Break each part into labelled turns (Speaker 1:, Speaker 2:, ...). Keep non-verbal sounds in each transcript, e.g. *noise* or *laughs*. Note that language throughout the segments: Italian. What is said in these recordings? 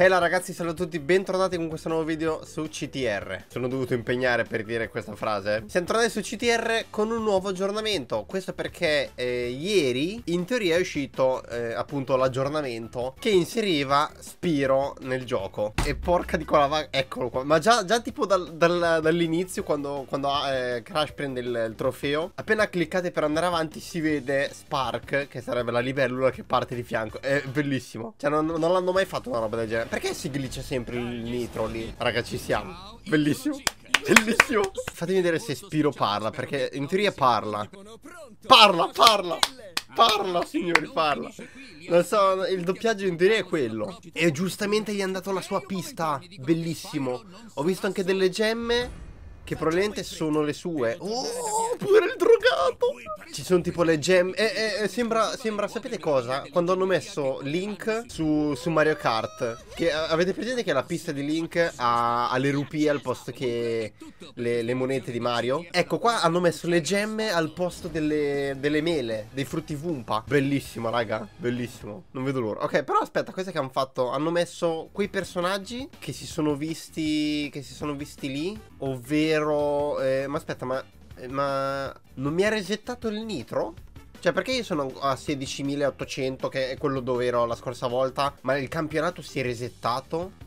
Speaker 1: Hela ragazzi, salve a tutti, bentornati con questo nuovo video su CTR Sono dovuto impegnare per dire questa frase Siamo tornati su CTR con un nuovo aggiornamento Questo perché eh, ieri in teoria è uscito eh, appunto l'aggiornamento Che inseriva Spiro nel gioco E porca di quella vaga, eccolo qua Ma già, già tipo dal, dal, dall'inizio quando, quando eh, Crash prende il, il, trofeo Appena cliccate per andare avanti si vede Spark Che sarebbe la libellula che parte di fianco È bellissimo Cioè non, non l'hanno mai fatto una roba del genere perché si glitcha sempre il nitro lì? Raga, ci siamo. Bellissimo. Bellissimo. Fatemi vedere se Spiro parla, perché in teoria parla. Parla, parla. Parla, signori, parla. Non so, il doppiaggio in teoria è quello. E giustamente gli è andato la sua pista. Bellissimo. Ho visto anche delle gemme che probabilmente sono le sue. Oh! pure il drogato. Ci sono tipo le gemme. Eh, eh, eh, sembra, sembra, sapete cosa? Quando hanno messo Link su, su Mario Kart. Che, eh, avete presente che la pista di Link ha, ha le rupie al posto che le, le, monete di Mario? Ecco, qua hanno messo le gemme al posto delle, delle mele, dei frutti Vumpa. Bellissimo, raga. Bellissimo. Non vedo l'ora. Ok, però aspetta, cosa che hanno fatto? Hanno messo quei personaggi che si sono visti. Che si sono visti lì. Ovvero. Eh, ma aspetta, ma ma non mi ha resettato il nitro? Cioè, perché io sono a 16.800, che è quello dove ero la scorsa volta, ma il campionato si è resettato?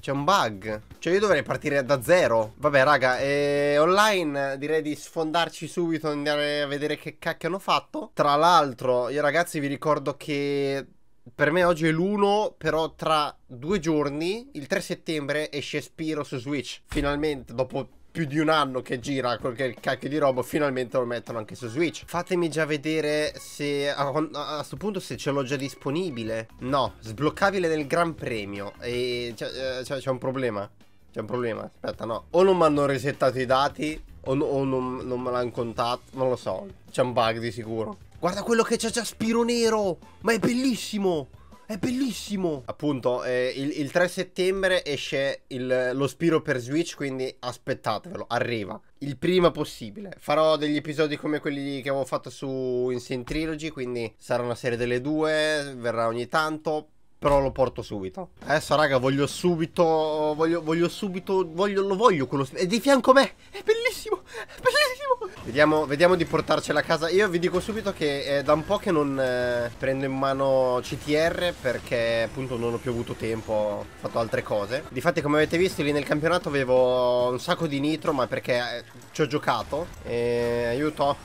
Speaker 1: C'è un bug. Cioè, io dovrei partire da zero. Vabbè, raga, eh, online direi di sfondarci subito, andare a vedere che cacchio hanno fatto. Tra l'altro, io ragazzi vi ricordo che per me oggi è l'1, però tra due giorni, il 3 settembre, esce Spiro su Switch. Finalmente, dopo più di un anno che gira quel cacchio di robo, finalmente lo mettono anche su Switch. Fatemi già vedere se a, questo punto se ce l'ho già disponibile. No, sbloccabile nel Gran Premio. E c'è eh, un problema. C'è un problema, aspetta, no. O non mi hanno resettato i dati, o, no, o non, non, me l'hanno contato, non lo so. C'è un bug di sicuro. Guarda quello che c'è già Spiro Nero! Ma è bellissimo! È bellissimo! Appunto, eh, il, il, 3 settembre esce il, lo Spiro per Switch, quindi aspettatevelo, arriva. Il prima possibile. Farò degli episodi come quelli che avevo fatto su Insane Trilogy, quindi sarà una serie delle due, verrà ogni tanto, però lo porto subito. Adesso, raga, voglio subito. Voglio, voglio subito. Voglio, lo voglio quello. È di fianco a me! È bellissimo! È bellissimo! Vediamo, vediamo, di portarcela a casa. Io vi dico subito che è eh, da un po' che non eh, prendo in mano CTR perché appunto non ho più avuto tempo, ho fatto altre cose. Difatti come avete visto lì nel campionato avevo un sacco di nitro ma perché eh, ci ho giocato. E... aiuto,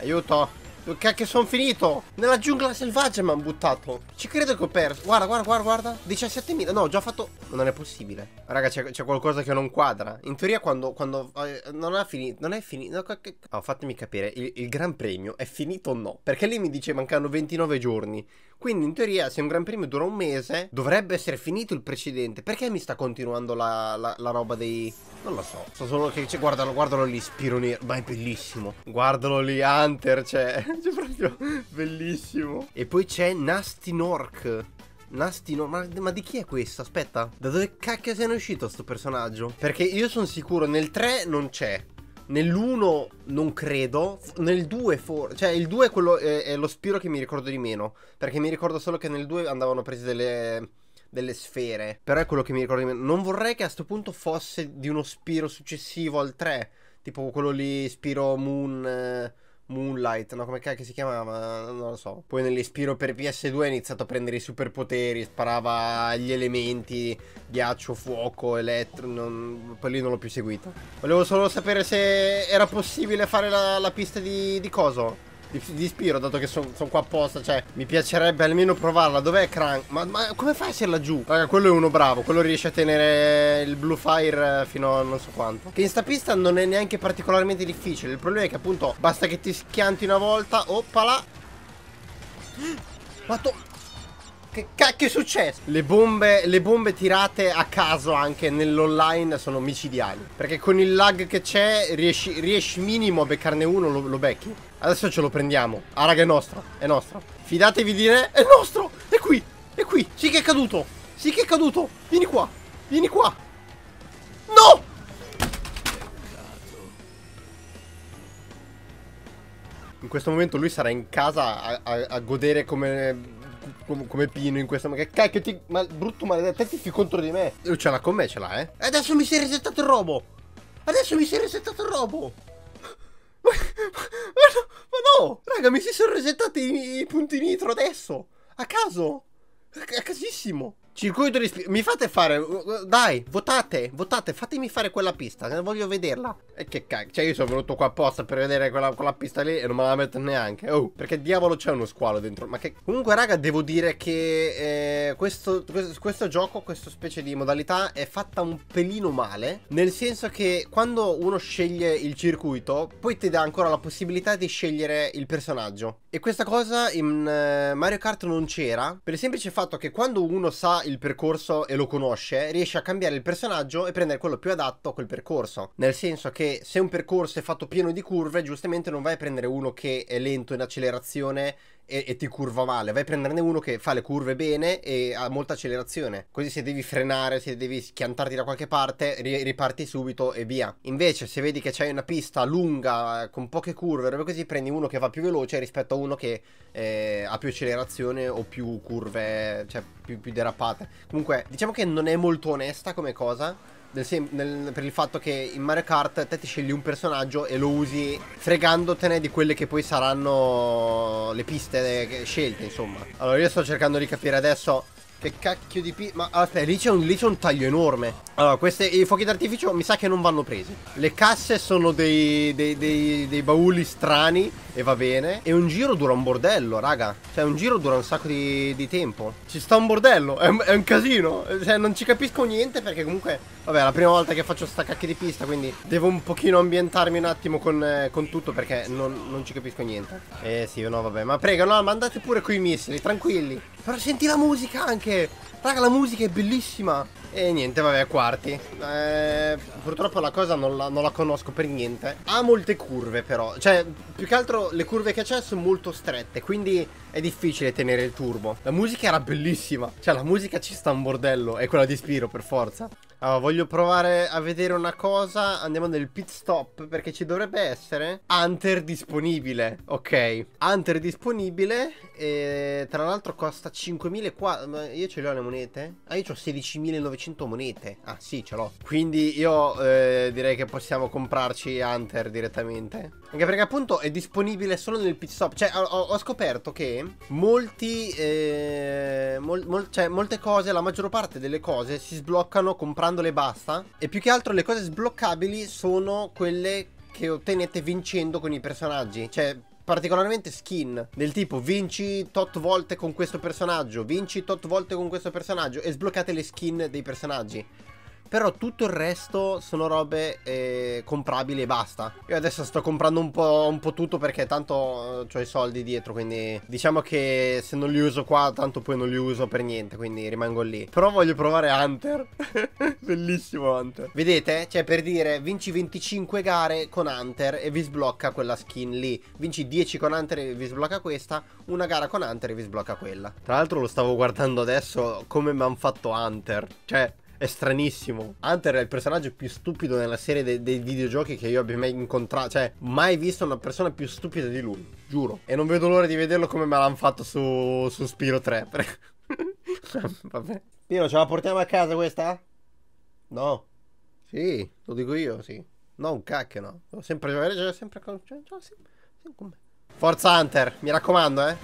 Speaker 1: aiuto che sono finito Nella giungla selvaggia mi hanno buttato Ci credo che ho perso Guarda guarda guarda guarda 17.000 No ho già fatto Non è possibile Raga c'è qualcosa che non quadra In teoria quando, quando eh, Non è finito Non è finito no, oh, fatemi capire il, il gran premio è finito o no Perché lì mi dice mancano 29 giorni quindi in teoria se un Gran Premio dura un mese dovrebbe essere finito il precedente. Perché mi sta continuando la, la, la roba dei... Non lo so. So solo che c'è... Guardalo, guardalo lì, Spiro Nero. Ma è bellissimo. Guardalo lì, Hunter. Cioè, *laughs* è proprio bellissimo. E poi c'è Nasty Nork. Nasty no, ma, ma, di chi è questo? Aspetta, da dove cacchio se ne uscito sto personaggio? Perché io sono sicuro nel 3 non c'è. Nell'1 non credo, nel 2 forse, cioè il 2 è, quello, è, è, lo Spiro che mi ricordo di meno, perché mi ricordo solo che nel 2 andavano prese delle, delle sfere, però è quello che mi ricordo di meno. Non vorrei che a questo punto fosse di uno Spiro successivo al 3, tipo quello lì Spiro Moon... Eh, Moonlight, no, come cacchio si chiamava? Non lo so. Poi nell'Ispiro per PS2 ha iniziato a prendere i superpoteri, sparava gli elementi, ghiaccio, fuoco, elettro, non... poi lì non l'ho più seguito. Volevo solo sapere se era possibile fare la, la pista di, di coso di ispiro, dato che sono son qua apposta, cioè, mi piacerebbe almeno provarla. Dov'è Crank? Ma, ma, come fai a essere laggiù? Raga, quello è uno bravo, quello riesce a tenere il Blue Fire eh, fino a non so quanto. Che in sta pista non è neanche particolarmente difficile, il problema è che appunto basta che ti schianti una volta, oppala. Ma tu... Che cacchio è successo? Le bombe, le bombe tirate a caso anche nell'online sono micidiali. Perché con il lag che c'è riesci, riesci minimo a beccarne uno, lo, lo becchi. Adesso ce lo prendiamo. Ah, raga, è nostra. È nostra. Fidatevi di re È nostro. È qui. È qui. Sì che è caduto. Sì che è caduto. Vieni qua. Vieni qua. No! In questo momento lui sarà in casa a, a, a godere come come, come, Pino in questa. Ma che cacchio ti. Ma brutto maledetto, te ti contro di me. Lui ce l'ha con me, ce l'ha, eh. Adesso mi si è resettato il robo. Adesso mi si è resettato il robo. raga, mi si sono resettati i punti nitro adesso. A caso. A casissimo. Circuito di Mi fate fare. Dai, votate, votate, fatemi fare quella pista. Voglio vederla. E che cacchio. Cioè, io sono venuto qua apposta per vedere quella, quella, pista lì e non me la metto neanche. Oh, perché diavolo c'è uno squalo dentro. Ma che. Comunque, raga, devo dire che eh, questo, questo, questo, gioco, questa specie di modalità è fatta un pelino male. Nel senso che quando uno sceglie il circuito, poi ti dà ancora la possibilità di scegliere il personaggio. E questa cosa in eh, Mario Kart non c'era. Per il semplice fatto che quando uno sa il percorso e lo conosce, riesce a cambiare il personaggio e prendere quello più adatto a quel percorso. Nel senso che se un percorso è fatto pieno di curve, giustamente non vai a prendere uno che è lento in accelerazione e, e, ti curva male. Vai a prenderne uno che fa le curve bene e ha molta accelerazione. Così se devi frenare, se devi schiantarti da qualche parte, ri, riparti subito e via. Invece, se vedi che c'hai una pista lunga, con poche curve, roba così, prendi uno che va più veloce rispetto a uno che eh, ha più accelerazione o più curve, cioè più, più derapate. Comunque, diciamo che non è molto onesta come cosa nel, nel, per il fatto che in Mario Kart te ti scegli un personaggio e lo usi fregandotene di quelle che poi saranno le piste scelte, insomma. Allora io sto cercando di capire adesso che cacchio di pi... Ma aspetta, lì c'è, un, un, taglio enorme. Allora, queste, i fuochi d'artificio mi sa che non vanno presi. Le casse sono dei, dei, dei, dei bauli strani e va bene. E un giro dura un bordello, raga. Cioè, un giro dura un sacco di, di tempo. Ci sta un bordello, è un, è un, casino. Cioè, non ci capisco niente perché comunque... Vabbè, è la prima volta che faccio sta cacchia di pista, quindi devo un pochino ambientarmi un attimo con, eh, con tutto perché non, non, ci capisco niente. Eh sì, no, vabbè. Ma prego, no, ma andate pure coi missili, tranquilli. Però senti la musica anche. Raga, la musica è bellissima. E niente, vabbè, quarti. Eh, purtroppo la cosa non la, non la, conosco per niente. Ha molte curve però, cioè più che altro le curve che c'è sono molto strette, quindi è difficile tenere il turbo. La musica era bellissima, cioè la musica ci sta un bordello, è quella di Spiro per forza. Allora, voglio provare a vedere una cosa. Andiamo nel pit stop perché ci dovrebbe essere Hunter disponibile. Ok, Hunter disponibile. E tra l'altro costa 5.000. Io ce le ho le monete? Ah, io ho 16.900 monete. Ah, sì, ce l'ho. Quindi io eh, direi che possiamo comprarci Hunter direttamente. Anche perché appunto è disponibile solo nel pit stop. Cioè, ho, ho scoperto che molti... Eh, mol, mol, cioè, molte cose, la maggior parte delle cose si sbloccano comprando comprandole basta. E più che altro le cose sbloccabili sono quelle che ottenete vincendo con i personaggi. Cioè, particolarmente skin del tipo vinci tot volte con questo personaggio, vinci tot volte con questo personaggio e sbloccate le skin dei personaggi. Però tutto il resto sono robe eh, comprabili e basta. Io adesso sto comprando un po', un po tutto perché tanto eh, ho i soldi dietro, quindi diciamo che se non li uso qua, tanto poi non li uso per niente, quindi rimango lì. Però voglio provare Hunter. *laughs* Bellissimo Hunter. Vedete? Cioè per dire, vinci 25 gare con Hunter e vi sblocca quella skin lì. Vinci 10 con Hunter e vi sblocca questa, una gara con Hunter e vi sblocca quella. Tra l'altro lo stavo guardando adesso come mi hanno fatto Hunter. Cioè è stranissimo. Hunter è il personaggio più stupido nella serie de- dei videogiochi che io abbia mai incontrato. Cioè, mai visto una persona più stupida di lui. Giuro. E non vedo l'ora di vederlo come me l'hanno fatto su, su Spiro 3. *laughs* Vabbè. Pino, ce la portiamo a casa questa? No. Sì, lo dico io, sì. No, un cacchio, no. Devo sempre giocare, c'è sempre con... Cioè, Forza Hunter, mi raccomando, eh.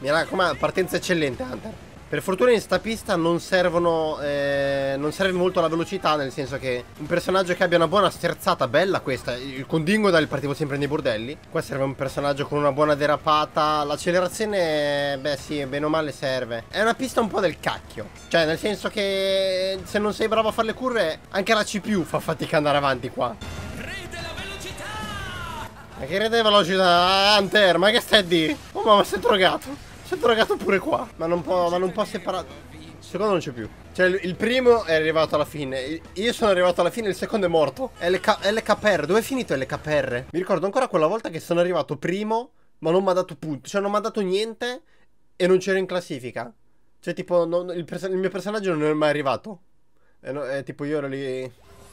Speaker 1: Mi raccomando, partenza eccellente, Hunter. Per fortuna in sta pista non servono. Eh, non serve molto la velocità, nel senso che un personaggio che abbia una buona sterzata, bella questa. Il condingo dal partivo sempre nei bordelli. Qua serve un personaggio con una buona derapata. L'accelerazione, beh sì, bene o male serve. È una pista un po' del cacchio. Cioè, nel senso che se non sei bravo a fare le curve, anche la CPU fa fatica ad andare avanti qua. Crede la velocità! Ma che rete velocità, Hunter? Ma che stai di? Oh mamma, sei drogato! C'è un drogato pure qua. Ma non può, ma non può separare. secondo non c'è più. Cioè, il primo è arrivato alla fine. Io sono arrivato alla fine, il secondo è morto. LK, LKR, dove è finito LKR? Mi ricordo ancora quella volta che sono arrivato primo, ma non mi ha dato punto. Cioè, non mi ha dato niente e non c'ero in classifica. Cioè, tipo, non, il, il, mio personaggio non è mai arrivato. E no, è tipo, io ero lì.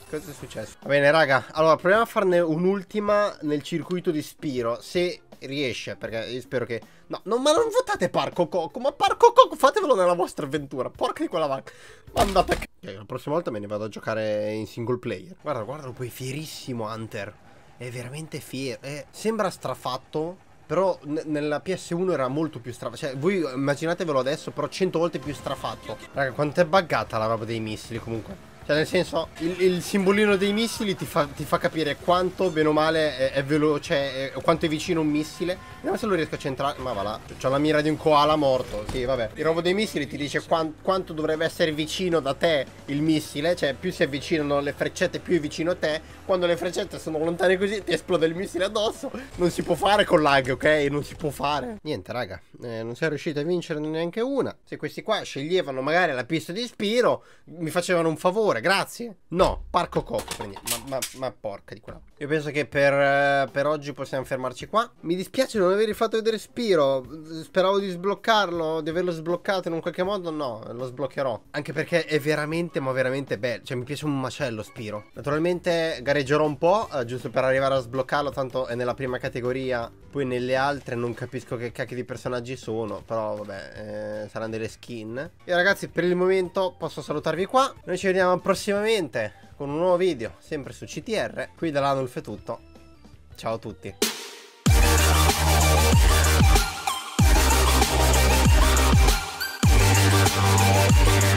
Speaker 1: Cosa è successo? Va bene, raga. Allora, proviamo a farne un'ultima nel circuito di Spiro. Se riesce, perché io spero che... No, no ma non votate Parco Coco, ma Parco Coco fatevelo nella vostra avventura. Porca di quella vacca. Ma andate a... Ok, la prossima volta me ne vado a giocare in single player. Guarda, guarda, poi fierissimo Hunter. È veramente fiero. È... Sembra strafatto, però nella PS1 era molto più strafatto. Cioè, voi immaginatevelo adesso, però 100 volte più strafatto. Raga, quanto è buggata la roba dei missili comunque. Cioè, nel senso, il, il, simbolino dei missili ti fa, ti fa, capire quanto, bene o male, è, è veloce, cioè, è, quanto è vicino un missile. Vediamo se lo riesco a centrare. Ma va là, c'ho la mira di un koala morto. Sì, vabbè. Il robo dei missili ti dice quan, quanto dovrebbe essere vicino da te il missile. Cioè, più si avvicinano le freccette, più è vicino a te. Quando le freccette sono lontane così, ti esplode il missile addosso. Non si può fare con lag, ok? Non si può fare. Niente, raga. Eh, non è riuscito a vincere neanche una. Se questi qua sceglievano magari la pista di Spiro, mi facevano un favore favore, grazie. No, parco cocco Ma, ma, ma, porca di quella. Io penso che per, eh, per, oggi possiamo fermarci qua. Mi dispiace non avervi fatto vedere Spiro. Speravo di sbloccarlo, di averlo sbloccato in un qualche modo. No, lo sbloccherò. Anche perché è veramente, ma veramente bello. Cioè, mi piace un macello Spiro. Naturalmente gareggerò un po', eh, giusto per arrivare a sbloccarlo. Tanto è nella prima categoria. Poi nelle altre non capisco che cacchi di personaggi sono. Però vabbè, eh, saranno delle skin. E ragazzi, per il momento posso salutarvi qua. Noi ci vediamo prossimamente con un nuovo video, sempre su CTR. Qui da Lanolf è tutto. Ciao a tutti. Thank you.